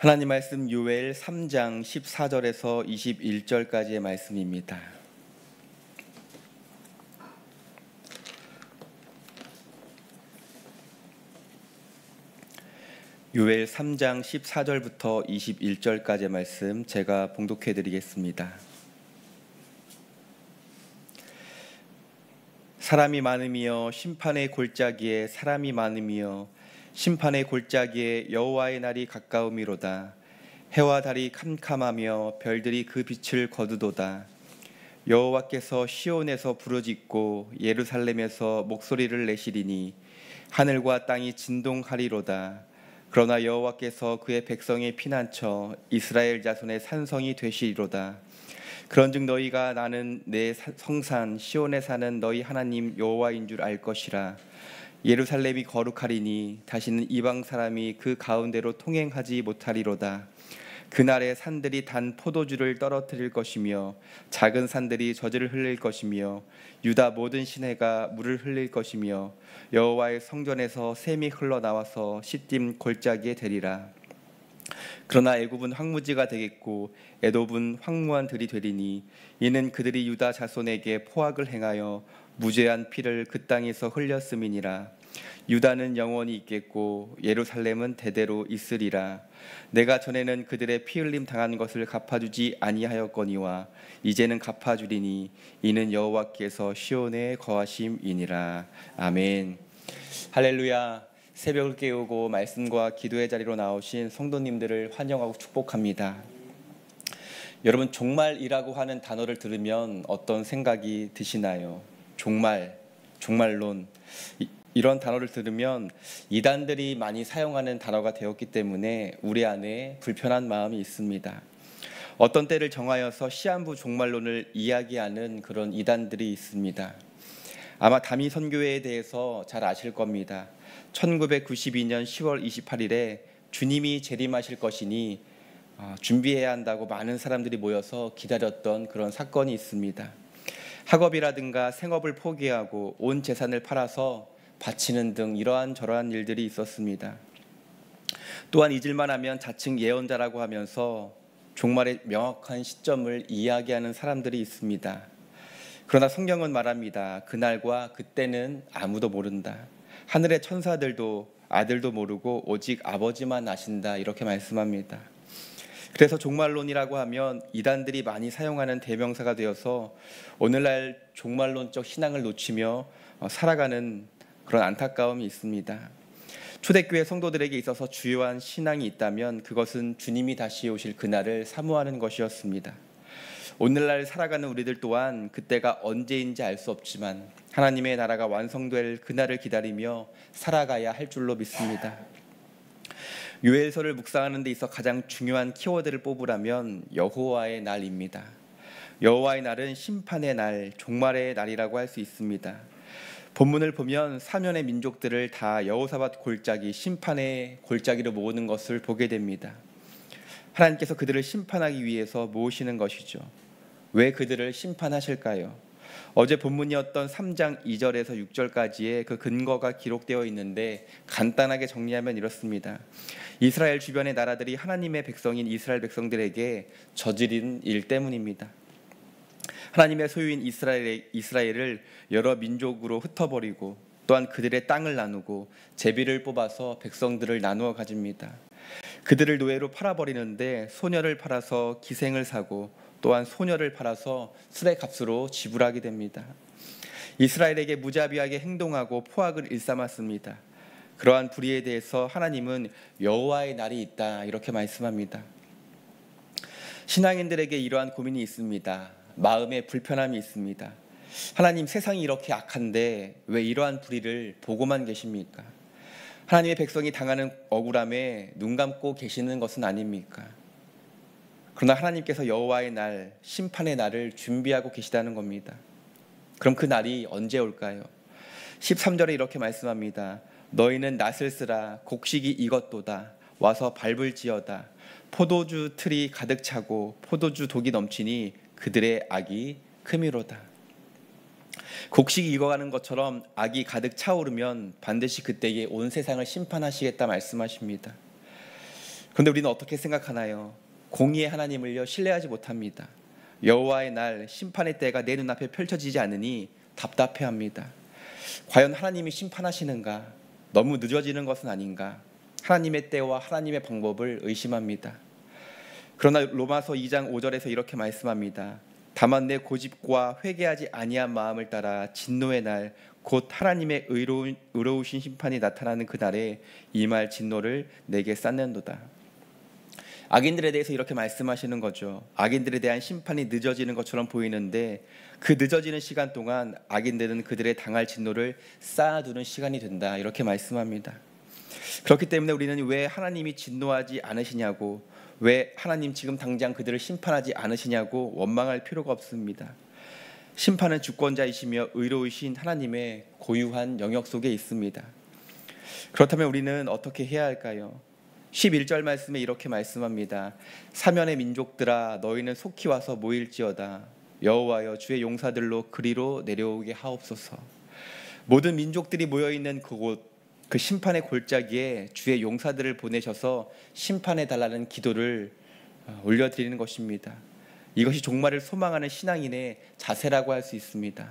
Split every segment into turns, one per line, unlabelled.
하나님 말씀 요엘 3장 14절에서 21절까지의 말씀입니다. 요엘 3장 14절부터 21절까지의 말씀 제가 봉독해 드리겠습니다. 사람이 많음이여 심판의 골짜기에 사람이 많음이여 심판의 골짜기에 여호와의 날이 가까우미로다 해와 달이 캄캄하며 별들이 그 빛을 거두도다. 여호와께서 시온에서 부르짖고 예루살렘에서 목소리를 내시리니 하늘과 땅이 진동하리로다. 그러나 여호와께서 그의 백성의 피난처 이스라엘 자손의 산성이 되시리로다. 그런즉 너희가 나는 내 성산 시온에 사는 너희 하나님 여호와인 줄 알 것이라. 예루살렘이 거룩하리니 다시는 이방 사람이 그 가운데로 통행하지 못하리로다. 그날에 산들이 단 포도주를 떨어뜨릴 것이며 작은 산들이 저지를 흘릴 것이며 유다 모든 시내가 물을 흘릴 것이며 여호와의 성전에서 샘이 흘러나와서 시딤 골짜기에 되리라. 그러나 애굽은 황무지가 되겠고 애돔은 황무한 들이 되리니 이는 그들이 유다 자손에게 포악을 행하여 무죄한 피를 그 땅에서 흘렸음이니라 유다는 영원히 있겠고 예루살렘은 대대로 있으리라 내가 전에는 그들의 피 흘림 당한 것을 갚아주지 아니하였거니와 이제는 갚아주리니 이는 여호와께서 시온에 거하심이니라 아멘 할렐루야 새벽을 깨우고 말씀과 기도의 자리로 나오신 성도님들을 환영하고 축복합니다 여러분 종말이라고 하는 단어를 들으면 어떤 생각이 드시나요? 종말, 종말론 이, 이런 단어를 들으면 이단들이 많이 사용하는 단어가 되었기 때문에 우리 안에 불편한 마음이 있습니다. 어떤 때를 정하여서 시한부 종말론을 이야기하는 그런 이단들이 있습니다. 아마 다미 선교회에 대해서 잘 아실 겁니다. 1992년 10월 28일에 주님이 재림하실 것이니 어, 준비해야 한다고 많은 사람들이 모여서 기다렸던 그런 사건이 있습니다. 학업이라든가 생업을 포기하고 온 재산을 팔아서 바치는 등 이러한 저러한 일들이 있었습니다. 또한 잊을만 하면 자칭 예언자라고 하면서 종말의 명확한 시점을 이야기하는 사람들이 있습니다. 그러나 성경은 말합니다. 그날과 그때는 아무도 모른다. 하늘의 천사들도 아들도 모르고 오직 아버지만 아신다. 이렇게 말씀합니다. 그래서 종말론이라고 하면 이단들이 많이 사용하는 대명사가 되어서 오늘날 종말론적 신앙을 놓치며 어, 살아가는 그런 안타까움이 있습니다. 초대교회 성도들에게 있어서 주요한 신앙이 있다면 그것은 주님이 다시 오실 그날을 사모하는 것이었습니다. 오늘날 살아가는 우리들 또한 그때가 언제인지 알 수 없지만 하나님의 나라가 완성될 그날을 기다리며 살아가야 할 줄로 믿습니다. 유엘서를 묵상하는 데 있어 가장 중요한 키워드를 뽑으라면 여호와의 날입니다. 여호와의 날은 심판의 날, 종말의 날이라고 할 수 있습니다. 본문을 보면 사면의 민족들을 다 여호사밧 골짜기 심판의 골짜기로 모으는 것을 보게 됩니다. 하나님께서 그들을 심판하기 위해서 모으시는 것이죠. 왜 그들을 심판하실까요? 어제 본문이었던 3장 2절에서 6절까지의 그 근거가 기록되어 있는데 간단하게 정리하면 이렇습니다. 이스라엘 주변의 나라들이 하나님의 백성인 이스라엘 백성들에게 저지른 일 때문입니다. 하나님의 소유인 이스라엘, 이스라엘을 여러 민족으로 흩어버리고 또한 그들의 땅을 나누고 제비를 뽑아서 백성들을 나누어 가집니다. 그들을 노예로 팔아버리는데 소녀를 팔아서 기생을 사고 또한 소녀를 팔아서 쓰레 값으로 지불하게 됩니다. 이스라엘에게 무자비하게 행동하고 포악을 일삼았습니다. 그러한 불의에 대해서 하나님은 여호와의 날이 있다 이렇게 말씀합니다. 신앙인들에게 이러한 고민이 있습니다. 마음의 불편함이 있습니다. 하나님 세상이 이렇게 악한데 왜 이러한 불의를 보고만 계십니까? 하나님의 백성이 당하는 억울함에 눈 감고 계시는 것은 아닙니까? 그러나 하나님께서 여호와의 날, 심판의 날을 준비하고 계시다는 겁니다. 그럼 그 날이 언제 올까요? 13절에 이렇게 말씀합니다. 너희는 낯을 쓰라 곡식이 이것도다 와서 밟을지어다 포도주 틀이 가득 차고 포도주 독이 넘치니 그들의 악이 크미로다. 곡식이 익어가는 것처럼 악이 가득 차오르면 반드시 그때에 온 세상을 심판하시겠다 말씀하십니다. 그런데 우리는 어떻게 생각하나요? 공의의 하나님을요 신뢰하지 못합니다. 여호와의 날 심판의 때가 내 눈앞에 펼쳐지지 않으니 답답해합니다. 과연 하나님이 심판하시는가? 너무 늦어지는 것은 아닌가? 하나님의 때와 하나님의 방법을 의심합니다. 그러나 로마서 2장 5절에서 이렇게 말씀합니다. 다만 내 고집과 회개하지 아니한 마음을 따라 진노의 날 곧 하나님의 의로우신 심판이 나타나는 그 날에 이 말 진노를 내게 쌓는도다. 악인들에 대해서 이렇게 말씀하시는 거죠. 악인들에 대한 심판이 늦어지는 것처럼 보이는데 그 늦어지는 시간 동안 악인들은 그들의 당할 진노를 쌓아두는 시간이 된다. 이렇게 말씀합니다. 그렇기 때문에 우리는 왜 하나님이 진노하지 않으시냐고 왜 하나님 지금 당장 그들을 심판하지 않으시냐고 원망할 필요가 없습니다. 심판은 주권자이시며 의로우신 하나님의 고유한 영역 속에 있습니다. 그렇다면 우리는 어떻게 해야 할까요? 11절 말씀에 이렇게 말씀합니다. 사면의 민족들아 너희는 속히 와서 모일지어다. 여호와여 주의 용사들로 그리로 내려오게 하옵소서. 모든 민족들이 모여 있는 그곳 그 심판의 골짜기에 주의 용사들을 보내셔서 심판해 달라는 기도를 어, 올려 드리는 것입니다. 이것이 종말을 소망하는 신앙인의 자세라고 할 수 있습니다.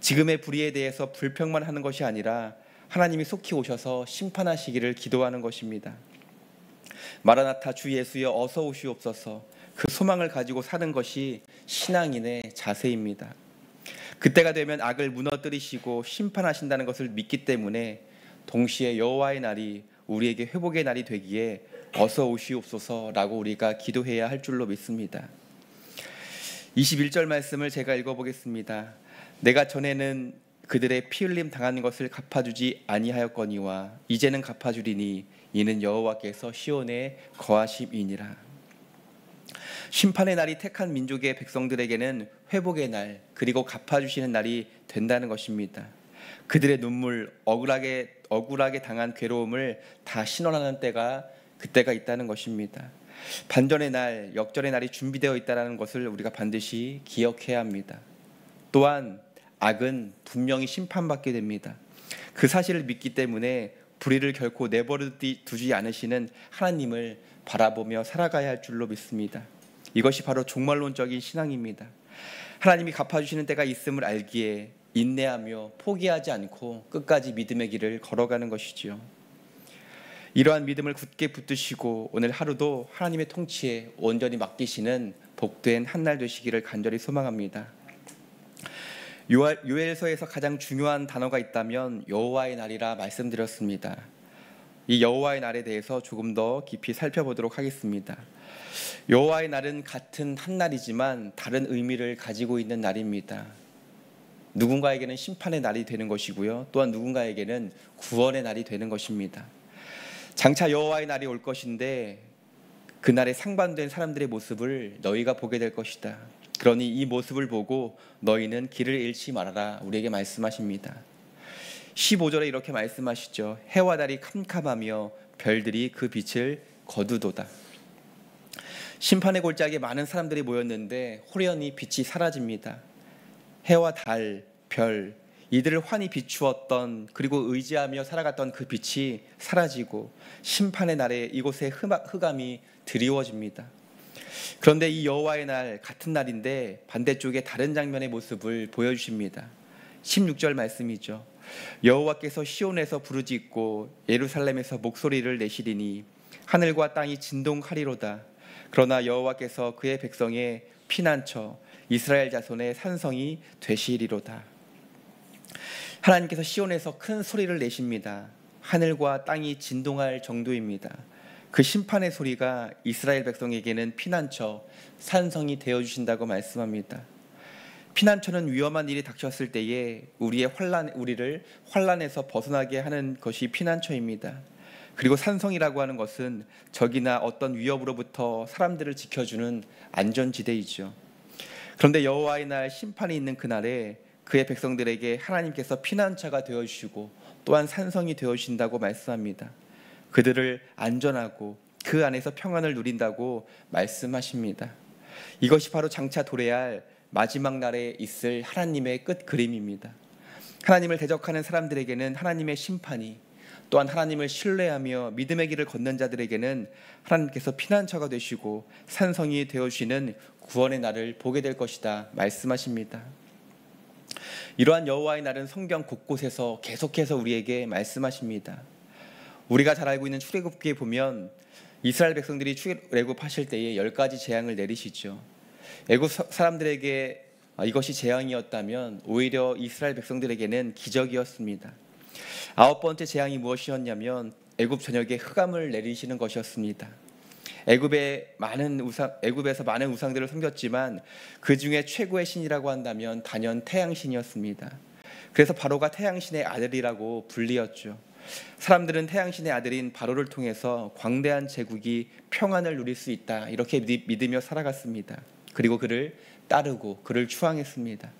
지금의 불의에 대해서 불평만 하는 것이 아니라 하나님이 속히 오셔서 심판하시기를 기도하는 것입니다. 마라나타 주 예수여 어서 오시옵소서 그 소망을 가지고 사는 것이 신앙인의 자세입니다. 그때가 되면 악을 무너뜨리시고 심판하신다는 것을 믿기 때문에 동시에 여호와의 날이 우리에게 회복의 날이 되기에 어서 오시옵소서라고 우리가 기도해야 할 줄로 믿습니다. 21절 말씀을 제가 읽어보겠습니다. 내가 전에는 그들의 피 흘림 당하는 것을 갚아주지 아니하였거니와 이제는 갚아주리니 이는 여호와께서 시온에 거하십이니라 심판의 날이 택한 민족의 백성들에게는 회복의 날 그리고 갚아주시는 날이 된다는 것입니다. 그들의 눈물 억울하게 억울하게 당한 괴로움을 다 신원하는 때가 그때가 있다는 것입니다. 반전의 날, 역전의 날이 준비되어 있다는 것을 우리가 반드시 기억해야 합니다. 또한 악은 분명히 심판받게 됩니다. 그 사실을 믿기 때문에 불의를 결코 내버려 두지 않으시는 하나님을 바라보며 살아가야 할 줄로 믿습니다. 이것이 바로 종말론적인 신앙입니다. 하나님이 갚아주시는 때가 있음을 알기에 인내하며 포기하지 않고 끝까지 믿음의 길을 걸어가는 것이지요. 이러한 믿음을 굳게 붙드시고 오늘 하루도 하나님의 통치에 온전히 맡기시는 복된 한 날 되시기를 간절히 소망합니다. 요엘서에서 가장 중요한 단어가 있다면 여호와의 날이라 말씀드렸습니다. 이 여호와의 날에 대해서 조금 더 깊이 살펴보도록 하겠습니다. 여호와의 날은 같은 한 날이지만 다른 의미를 가지고 있는 날입니다. 누군가에게는 심판의 날이 되는 것이고요. 또한 누군가에게는 구원의 날이 되는 것입니다. 장차 여호와의 날이 올 것인데 그날에 상반된 사람들의 모습을 너희가 보게 될 것이다. 그러니 이 모습을 보고 너희는 길을 잃지 말아라 우리에게 말씀하십니다. 15절에 이렇게 말씀하시죠. 해와 달이 캄캄하며 별들이 그 빛을 거두도다. 심판의 골짜기에 많은 사람들이 모였는데 호련히 빛이 사라집니다. 해와 달, 별, 이들을 환히 비추었던 그리고 의지하며 살아갔던 그 빛이 사라지고 심판의 날에 이곳의 흑암이 드리워집니다. 그런데 이 여호와의 날 같은 날인데 반대쪽에 다른 장면의 모습을 보여주십니다. 16절 말씀이죠. 여호와께서 시온에서 부르짖고 예루살렘에서 목소리를 내시리니 하늘과 땅이 진동하리로다. 그러나 여호와께서 그의 백성의 피난처 이스라엘 자손의 산성이 되시리로다. 하나님께서 시온에서 큰 소리를 내십니다. 하늘과 땅이 진동할 정도입니다. 그 심판의 소리가 이스라엘 백성에게는 피난처, 산성이 되어 주신다고 말씀합니다. 피난처는 위험한 일이 닥쳤을 때에 우리의 환란 우리를 환란에서 벗어나게 하는 것이 피난처입니다. 그리고 산성이라고 하는 것은 적이나 어떤 위협으로부터 사람들을 지켜주는 안전지대이죠. 그런데 여호와의 날 심판이 있는 그날에 그의 백성들에게 하나님께서 피난처가 되어 주시고 또한 산성이 되어 주신다고 말씀합니다. 그들을 안전하고 그 안에서 평안을 누린다고 말씀하십니다. 이것이 바로 장차 도래할 마지막 날에 있을 하나님의 끝 그림입니다. 하나님을 대적하는 사람들에게는 하나님의 심판이 또한 하나님을 신뢰하며 믿음의 길을 걷는 자들에게는 하나님께서 피난처가 되시고 산성이 되어 주시는 구원의 날을 보게 될 것이다 말씀하십니다. 이러한 여호와의 날은 성경 곳곳에서 계속해서 우리에게 말씀하십니다. 우리가 잘 알고 있는 출애굽기에 보면 이스라엘 백성들이 출애굽하실 때에 열 가지 재앙을 내리시죠. 애굽 사람들에게 아, 이것이 재앙이었다면 오히려 이스라엘 백성들에게는 기적이었습니다. 아홉 번째 재앙이 무엇이었냐면 애굽 전역에 흑암을 내리시는 것이었습니다. 애굽에 많은 우상, 애굽에서 많은 우상들을 섬겼지만 그 중에 최고의 신이라고 한다면 단연 태양신이었습니다. 그래서 바로가 태양신의 아들이라고 불리었죠. 사람들은 태양신의 아들인 바로를 통해서 광대한 제국이 평안을 누릴 수 있다 이렇게 믿으며 살아갔습니다. 그리고 그를 따르고 그를 추앙했습니다.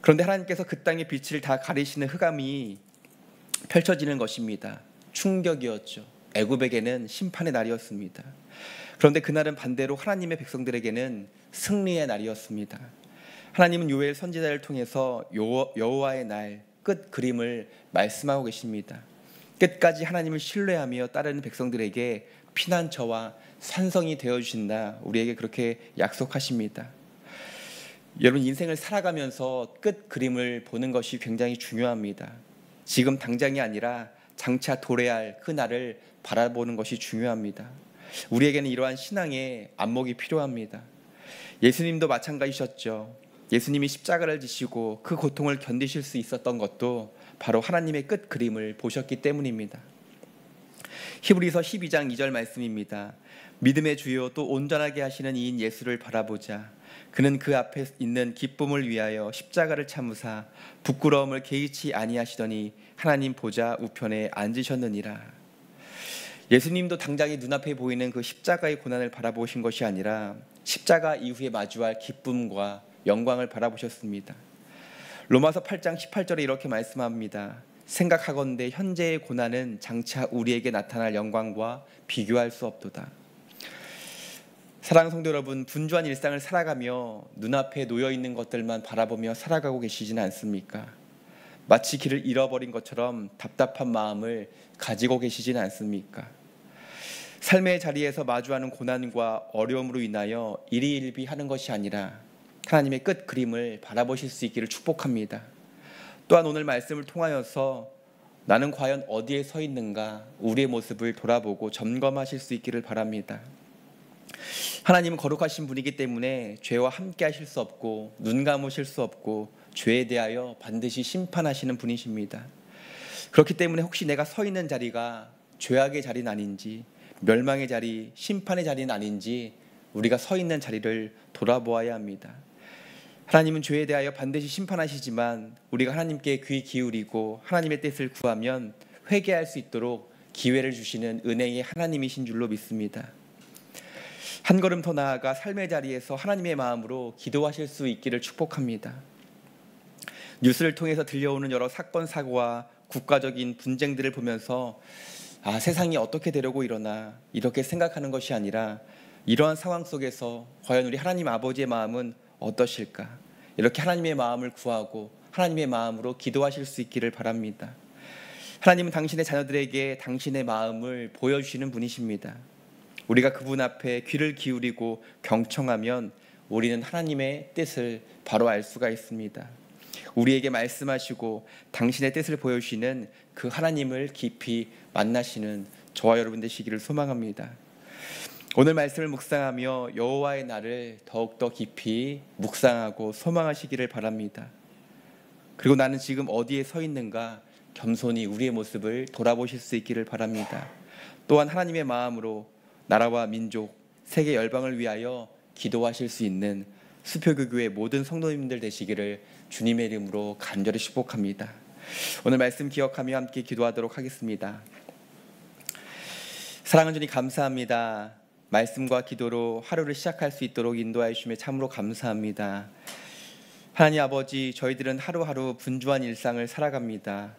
그런데 하나님께서 그 땅의 빛을 다 가리시는 흑암이 펼쳐지는 것입니다. 충격이었죠. 애굽에게는 심판의 날이었습니다. 그런데 그날은 반대로 하나님의 백성들에게는 승리의 날이었습니다. 하나님은 요엘 선지자를 통해서 여호와의 날 끝 그림을 말씀하고 계십니다. 끝까지 하나님을 신뢰하며 따르는 백성들에게 피난처와 산성이 되어 주신다. 우리에게 그렇게 약속하십니다. 여러분 인생을 살아가면서 끝 그림을 보는 것이 굉장히 중요합니다. 지금 당장이 아니라 장차 도래할 그날을 바라보는 것이 중요합니다. 우리에게는 이러한 신앙의 안목이 필요합니다. 예수님도 마찬가지셨죠. 예수님이 십자가를 지시고 그 고통을 견디실 수 있었던 것도 바로 하나님의 끝 그림을 보셨기 때문입니다. 히브리서 12장 2절 말씀입니다. 믿음의 주요 또 온전하게 하시는 이인 예수를 바라보자. 그는 그 앞에 있는 기쁨을 위하여 십자가를 참으사 부끄러움을 개의치 아니하시더니 하나님 보좌 우편에 앉으셨느니라. 예수님도 당장이 눈앞에 보이는 그 십자가의 고난을 바라보신 것이 아니라 십자가 이후에 마주할 기쁨과 영광을 바라보셨습니다. 로마서 8장 18절에 이렇게 말씀합니다. 생각하건대 현재의 고난은 장차 우리에게 나타날 영광과 비교할 수 없도다. 사랑 성도 여러분, 분주한 일상을 살아가며 눈앞에 놓여 있는 것들만 바라보며 살아가고 계시지는 않습니까? 마치 길을 잃어버린 것처럼 답답한 마음을 가지고 계시지는 않습니까? 삶의 자리에서 마주하는 고난과 어려움으로 인하여 일희일비하는 것이 아니라 하나님의 끝 그림을 바라보실 수 있기를 축복합니다. 또한 오늘 말씀을 통하여서 나는 과연 어디에 서 있는가 우리의 모습을 돌아보고 점검하실 수 있기를 바랍니다. 하나님은 거룩하신 분이기 때문에 죄와 함께 하실 수 없고 눈 감으실 수 없고 죄에 대하여 반드시 심판하시는 분이십니다. 그렇기 때문에 혹시 내가 서 있는 자리가 죄악의 자리는 아닌지 멸망의 자리, 심판의 자리는 아닌지 우리가 서 있는 자리를 돌아보아야 합니다. 하나님은 죄에 대하여 반드시 심판하시지만 우리가 하나님께 귀 기울이고 하나님의 뜻을 구하면 회개할 수 있도록 기회를 주시는 은행의 하나님이신 줄로 믿습니다. 한 걸음 더 나아가 삶의 자리에서 하나님의 마음으로 기도하실 수 있기를 축복합니다. 뉴스를 통해서 들려오는 여러 사건 사고와 국가적인 분쟁들을 보면서 아, 세상이 어떻게 되려고 일어나 이렇게 생각하는 것이 아니라 이러한 상황 속에서 과연 우리 하나님 아버지의 마음은 어떠실까? 이렇게 하나님의 마음을 구하고 하나님의 마음으로 기도하실 수 있기를 바랍니다. 하나님은 당신의 자녀들에게 당신의 마음을 보여주시는 분이십니다. 우리가 그분 앞에 귀를 기울이고 경청하면 우리는 하나님의 뜻을 바로 알 수가 있습니다. 우리에게 말씀하시고 당신의 뜻을 보여주시는 그 하나님을 깊이 만나시는 저와 여러분 되시기를 소망합니다. 오늘 말씀을 묵상하며 여호와의 날을 더욱더 깊이 묵상하고 소망하시기를 바랍니다. 그리고 나는 지금 어디에 서 있는가 겸손히 우리의 모습을 돌아보실 수 있기를 바랍니다. 또한 하나님의 마음으로 나라와 민족, 세계 열방을 위하여 기도하실 수 있는 수표교교의 모든 성도님들 되시기를 주님의 이름으로 간절히 축복합니다. 오늘 말씀 기억하며 함께 기도하도록 하겠습니다. 사랑하는 주님 감사합니다. 말씀과 기도로 하루를 시작할 수 있도록 인도하여 주심에 참으로 감사합니다. 하나님 아버지, 저희들은 하루하루 분주한 일상을 살아갑니다.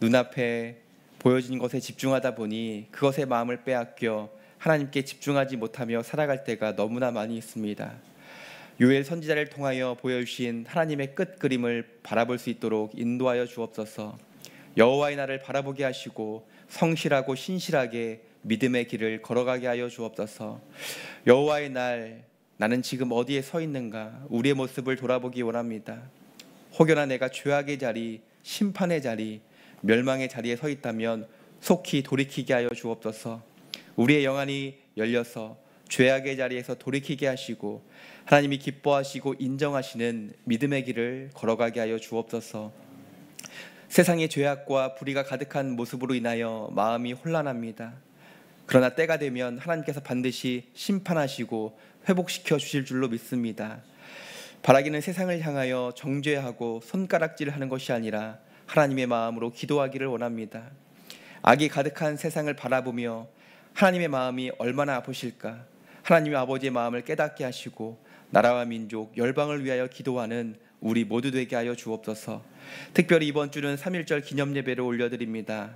눈앞에 보여진 것에 집중하다 보니 그것에 마음을 빼앗겨 하나님께 집중하지 못하며 살아갈 때가 너무나 많이 있습니다. 요엘 선지자를 통하여 보여주신 하나님의 끝 그림을 바라볼 수 있도록 인도하여 주옵소서. 여호와의 나를 바라보게 하시고 성실하고 신실하게 믿음의 길을 걸어가게 하여 주옵소서. 여호와의 날 나는 지금 어디에 서 있는가? 우리의 모습을 돌아보기 원합니다. 혹여나 내가 죄악의 자리, 심판의 자리, 멸망의 자리에 서 있다면 속히 돌이키게 하여 주옵소서. 우리의 영안이 열려서 죄악의 자리에서 돌이키게 하시고 하나님이 기뻐하시고 인정하시는 믿음의 길을 걸어가게 하여 주옵소서. 세상의 죄악과 불의가 가득한 모습으로 인하여 마음이 혼란합니다. 그러나 때가 되면 하나님께서 반드시 심판하시고 회복시켜 주실 줄로 믿습니다. 바라기는 세상을 향하여 정죄하고 손가락질하는 것이 아니라 하나님의 마음으로 기도하기를 원합니다. 악이 가득한 세상을 바라보며 하나님의 마음이 얼마나 아프실까? 하나님의 아버지의 마음을 깨닫게 하시고 나라와 민족, 열방을 위하여 기도하는 우리 모두 되게 하여 주옵소서. 특별히 이번 주는 3.1절 기념예배를 올려드립니다.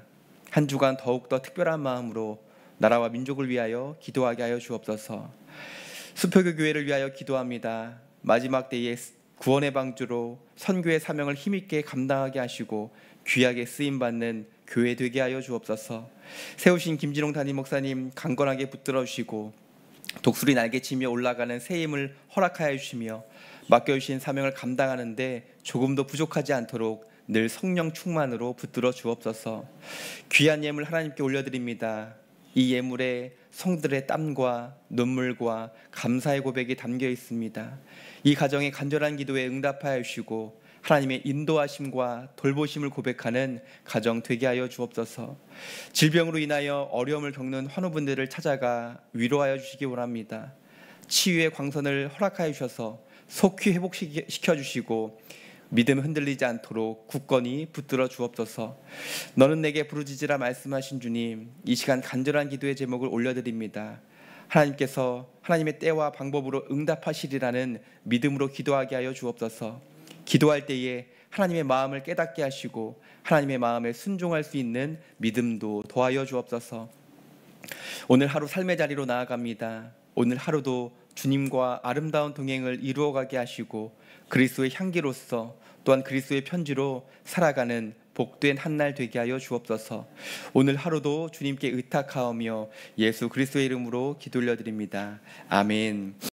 한 주간 더욱더 특별한 마음으로 나라와 민족을 위하여 기도하게 하여 주옵소서. 수표교 교회를 위하여 기도합니다. 마지막 때에 구원의 방주로 선교의 사명을 힘있게 감당하게 하시고 귀하게 쓰임 받는 교회 되게 하여 주옵소서. 세우신 김진홍 단임 목사님 강건하게 붙들어 주시고 독수리 날개치며 올라가는 새임을 허락하여 주시며 맡겨주신 사명을 감당하는데 조금도 부족하지 않도록 늘 성령 충만으로 붙들어 주옵소서. 귀한 예물 하나님께 올려드립니다. 이 예물에 성들의 땀과 눈물과 감사의 고백이 담겨 있습니다. 이 가정의 간절한 기도에 응답하여 주시고 하나님의 인도하심과 돌보심을 고백하는 가정 되게 하여 주옵소서. 질병으로 인하여 어려움을 겪는 환우분들을 찾아가 위로하여 주시기 원합니다. 치유의 광선을 허락하여 주셔서 속히 회복시켜 주시고 믿음 흔들리지 않도록 굳건히 붙들어 주옵소서. 너는 내게 부르짖으라 말씀하신 주님, 이 시간 간절한 기도의 제목을 올려드립니다. 하나님께서 하나님의 때와 방법으로 응답하시리라는 믿음으로 기도하게 하여 주옵소서. 기도할 때에 하나님의 마음을 깨닫게 하시고 하나님의 마음에 순종할 수 있는 믿음도 도하여 주옵소서. 오늘 하루 삶의 자리로 나아갑니다. 오늘 하루도 주님과 아름다운 동행을 이루어가게 하시고 그리스도의 향기로서 또한 그리스도의 편지로 살아가는 복된 한날 되게 하여 주옵소서. 오늘 하루도 주님께 의탁하오며 예수 그리스도의 이름으로 기도올려 드립니다. 아멘.